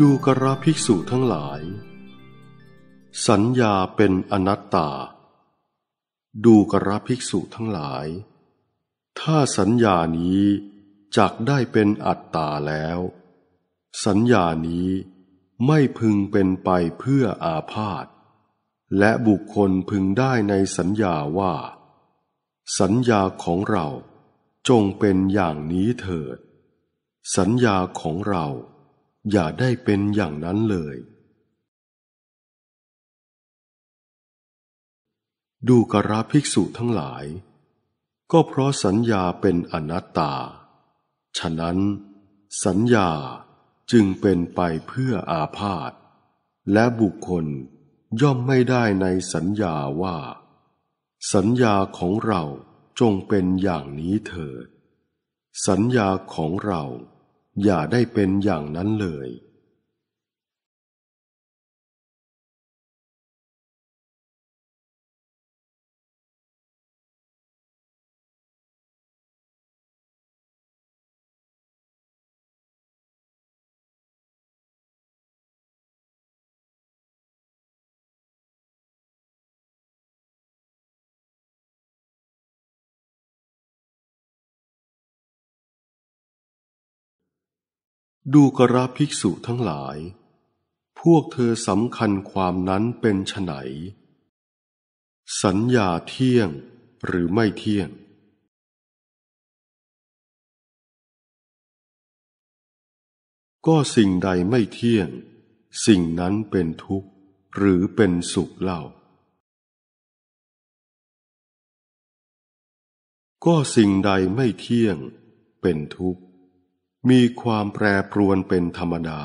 ดูกระภิกษุทั้งหลาย สัญญาเป็นอนัตตา ดูกระภิกษุทั้งหลาย ถ้าสัญญานี้จักได้เป็นอัตตาแล้ว สัญญานี้ไม่พึงเป็นไปเพื่ออาพาธ และบุคคลพึงได้ในสัญญาว่า สัญญาของเราจงเป็นอย่างนี้เถิด สัญญาของเราอย่าได้เป็นอย่างนั้นเลย ดูกราภิกษุทั้งหลาย ก็เพราะสัญญาเป็นอนัตตา ฉะนั้น สัญญาจึงเป็นไปเพื่ออาพาธ และบุคคลย่อมไม่ได้ในสัญญาว่า สัญญาของเราจงเป็นอย่างนี้เถิด สัญญาของเราอย่าได้เป็นอย่างนั้นเลยดูกราภิกษุทั้งหลาย พวกเธอสำคัญความนั้นเป็นไฉน สัญญาเที่ยงหรือไม่เที่ยง ก็สิ่งใดไม่เที่ยง สิ่งนั้นเป็นทุกข์หรือเป็นสุขเล่า ก็สิ่งใดไม่เที่ยงเป็นทุกข์มีความแปรปรวนเป็นธรรมดา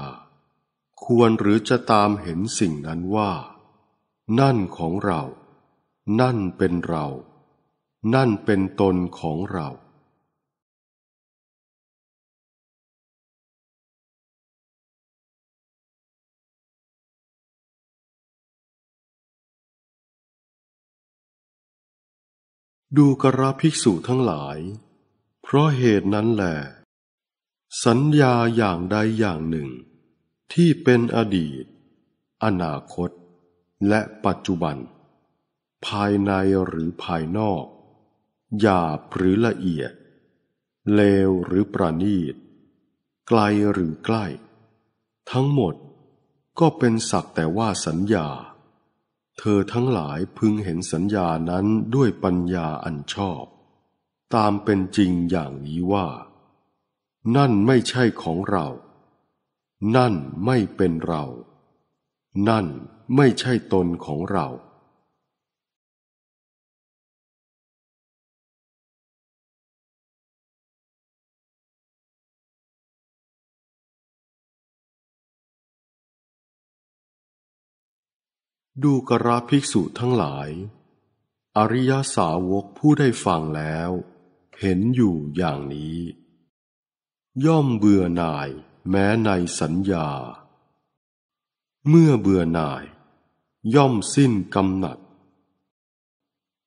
ควรหรือจะตามเห็นสิ่งนั้นว่า นั่นของเรา นั่นเป็นเรา นั่นเป็นตนของเรา ดูกระภิกษุทั้งหลาย เพราะเหตุนั้นแหละสัญญาอย่างใดอย่างหนึ่ง ที่เป็นอดีตอนาคต และปัจจุบัน ภายในหรือภายนอก หยาบหรือละเอียด เลวหรือประณีต ไกลหรือใกล้ ทั้งหมดก็เป็นสักแต่ว่าสัญญา เธอทั้งหลายพึงเห็นสัญญานั้นด้วยปัญญาอันชอบ ตามเป็นจริงอย่างนี้ว่านั่นไม่ใช่ของเรา นั่นไม่เป็นเรา นั่นไม่ใช่ตนของเรา ดูกราภิกษุทั้งหลาย อริยสาวกผู้ได้ฟังแล้วเห็นอยู่อย่างนี้ย่อมเบื่อหน่ายแม้ในสัญญา เมื่อเบื่อหน่าย ย่อมสิ้นกำหนัด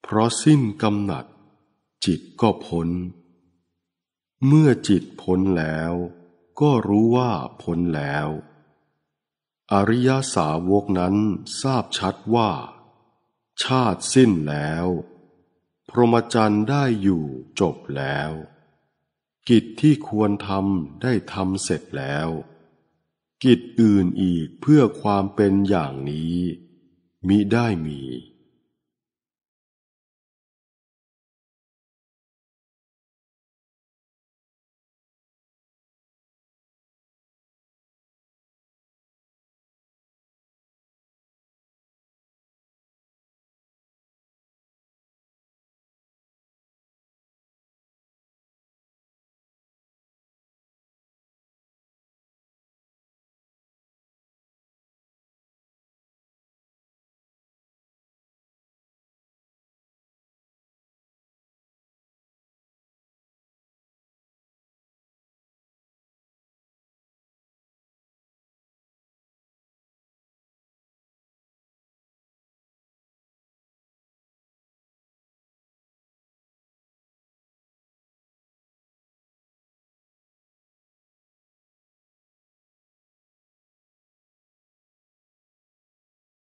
เพราะสิ้นกำหนัด จิตก็พ้นเมื่อจิตพ้นแล้วก็รู้ว่าพ้นแล้ว อริยสาวกนั้นทราบชัดว่า ชาติสิ้นแล้ว พรหมจรรย์ได้อยู่จบแล้วกิจที่ควรทำได้ทำเสร็จแล้ว กิจอื่นอีกเพื่อความเป็นอย่างนี้ มิได้มี